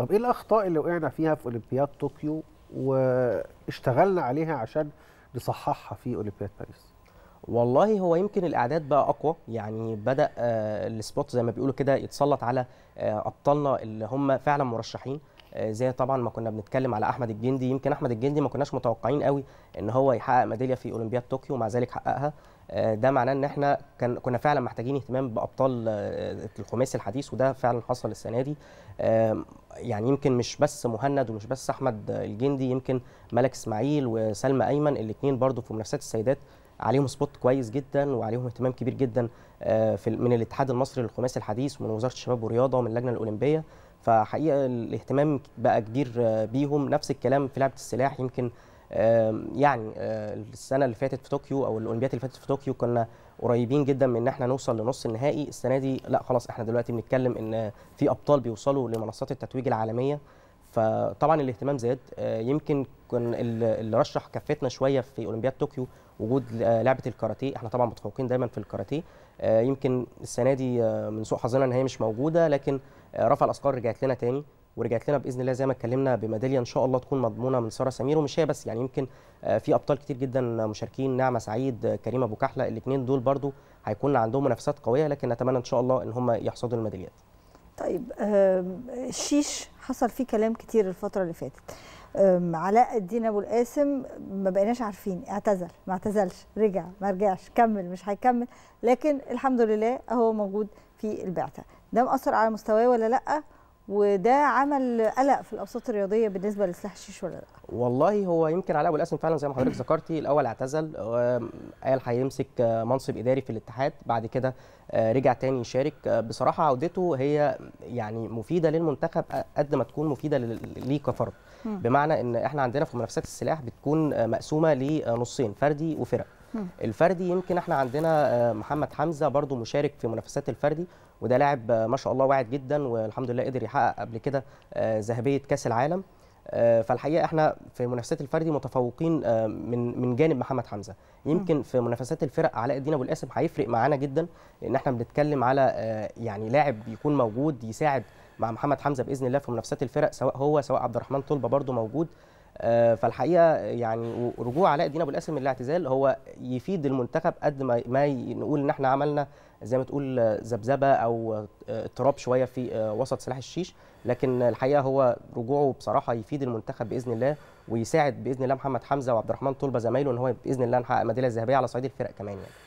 طب ايه الاخطاء اللي وقعنا فيها في اولمبياد طوكيو واشتغلنا عليها عشان نصححها في اولمبياد باريس والله هو يمكن الاعداد بقى اقوى يعني بدا آه، السبوت زي ما بيقولوا كده يتسلط على آه، ابطالنا اللي هم فعلا مرشحين آه، زي طبعا ما كنا بنتكلم على احمد الجندي يمكن احمد الجندي ما كناش متوقعين قوي ان هو يحقق ميداليه في اولمبياد طوكيو ومع ذلك حققها آه، ده معناه ان احنا كان كنا فعلا محتاجين اهتمام بابطال آه، الخماسي الحديث وده فعلا حصل السنه دي يعني يمكن مش بس مهند ومش بس احمد الجندي يمكن ملك اسماعيل وسلمى ايمن الاثنين برضو في منافسات السيدات عليهم سبوت كويس جدا وعليهم اهتمام كبير جدا في من الاتحاد المصري للخماسي الحديث ومن وزاره الشباب والرياضه ومن اللجنه الاولمبيه فحقيقه الاهتمام بقى كبير بيهم نفس الكلام في لعبه السلاح يمكن يعني آه، السنه اللي فاتت في طوكيو او الاولمبياد اللي فاتت في طوكيو كنا قريبين جدا من ان احنا نوصل لنص النهائي السنه دي لا خلاص احنا دلوقتي بنتكلم ان في ابطال بيوصلوا لمنصات التتويج العالميه فطبعا الاهتمام زاد آه، يمكن كان اللي رشح كفتنا شويه في اولمبياد طوكيو وجود آه، لعبه الكاراتيه احنا طبعا متفوقين دايما في الكاراتيه يمكن السنه دي من سوء حظنا ان هي مش موجوده لكن رفع الاثقال رجعت لنا تاني ورجعت لنا باذن الله زي ما اتكلمنا بميداليه ان شاء الله تكون مضمونه من ساره سمير ومش هي بس يعني يمكن آه، في ابطال كتير جدا مشاركين نعمه سعيد آه، كريم ابو كحله الاثنين دول برضو هيكون عندهم منافسات قويه لكن نتمنى ان شاء الله ان هم يحصدوا الميداليات. طيب الشيش حصل فيه كلام كتير الفتره اللي فاتت. علاء الدين ابو القاسم ما بقيناش عارفين اعتزل ما اعتزلش رجع ما رجعش كمل مش هيكمل لكن الحمد لله هو موجود في البعثه ده مأثر على مستواه ولا لا وده عمل قلق في الاوساط الرياضيه بالنسبه لسلاح الشيش ولا لا والله هو يمكن علاء ابو القاسم فعلا زي ما حضرتك ذكرتي الاول اعتزل قال هيمسك آه، منصب اداري في الاتحاد بعد كده آه، رجع تاني يشارك آه، بصراحه عودته هي يعني مفيده للمنتخب قد ما تكون مفيده ليه كفرد بمعنى ان احنا عندنا في منافسات السلاح بتكون مقسومه لنصين فردي وفرق الفردي يمكن احنا عندنا آه، محمد حمزه برضو مشارك في منافسات الفردي وده لاعب آه، ما شاء الله واعد جدا والحمد لله قدر يحقق قبل كده آه، ذهبيه كاس العالم فالحقيقه احنا في منافسات الفردي متفوقين من من جانب محمد حمزه يمكن في منافسات الفرق علاء الدين ابو القاسم هيفرق معانا جدا لان احنا بنتكلم على يعني لاعب يكون موجود يساعد مع محمد حمزه باذن الله في منافسات الفرق سواء هو سواء عبد الرحمن طلبه برده موجود آه، فالحقيقه يعني رجوع علاء الدين ابو القاسم الاعتزال هو يفيد المنتخب قد ما ما نقول ان احنا عملنا زي ما تقول ذبذبه او آه، اضطراب شويه في آه، وسط سلاح الشيش لكن الحقيقه هو رجوعه بصراحه يفيد المنتخب باذن الله ويساعد باذن الله محمد حمزه وعبد الرحمن طلبه زمايله ان هو باذن الله نحقق ميداليه ذهبيه على صعيد الفرق كمان يعني.